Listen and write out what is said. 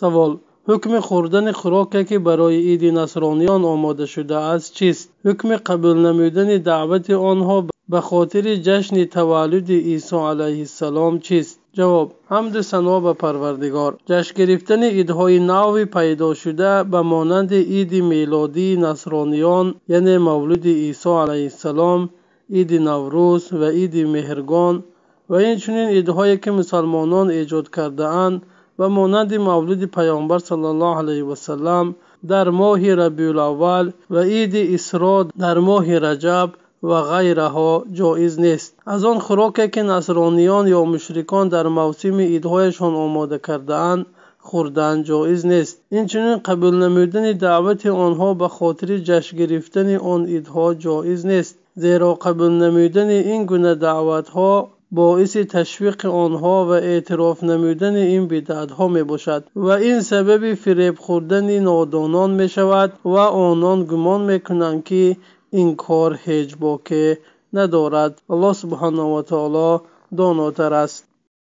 савол ҳукми хӯрдани хӯроке ки барои иди насрониён омода шудааст чист ҳукми қабул намудани даъвати онҳо ба хотири ҷашни таваллуди исо алайҳиссалом чист ҷавоб ҳамду сано ба парвардигор ҷашн гирифтани идҳои нави пайдошуда ба монанди иди мелодии насрониён яъне мавлуди исо алайҳиссалом иди наврӯз ва иди меҳргон ва инчунин идҳое ки мусалмонон эҷод кардаанд ба монанди мавлиди паёмбар слам дар моҳи рабиулаввал ва иди исро дар моҳи раҷаб ва ғайраҳо ҷоиз нест аз он хӯроке ки насрониён ё мушрикон дар мавсими идҳояшон омода кардаанд хӯрдан ҷоиз нест инчунин қабулнамудани даъвати онҳо ба хотири ҷашн гирифтани он идҳо ҷоиз нест зеро қабулнамудани ин гуна даъватҳо боиси ташвиқи онҳо ва эътироф намудани ин бидъатҳо мебошад ва ин сабаби фиребхӯрдани нодонон мешавад ва онон гумон мекунанд ки ин кор ҳеҷ боке надорад алло субҳанаҳу ва таоло донотар аст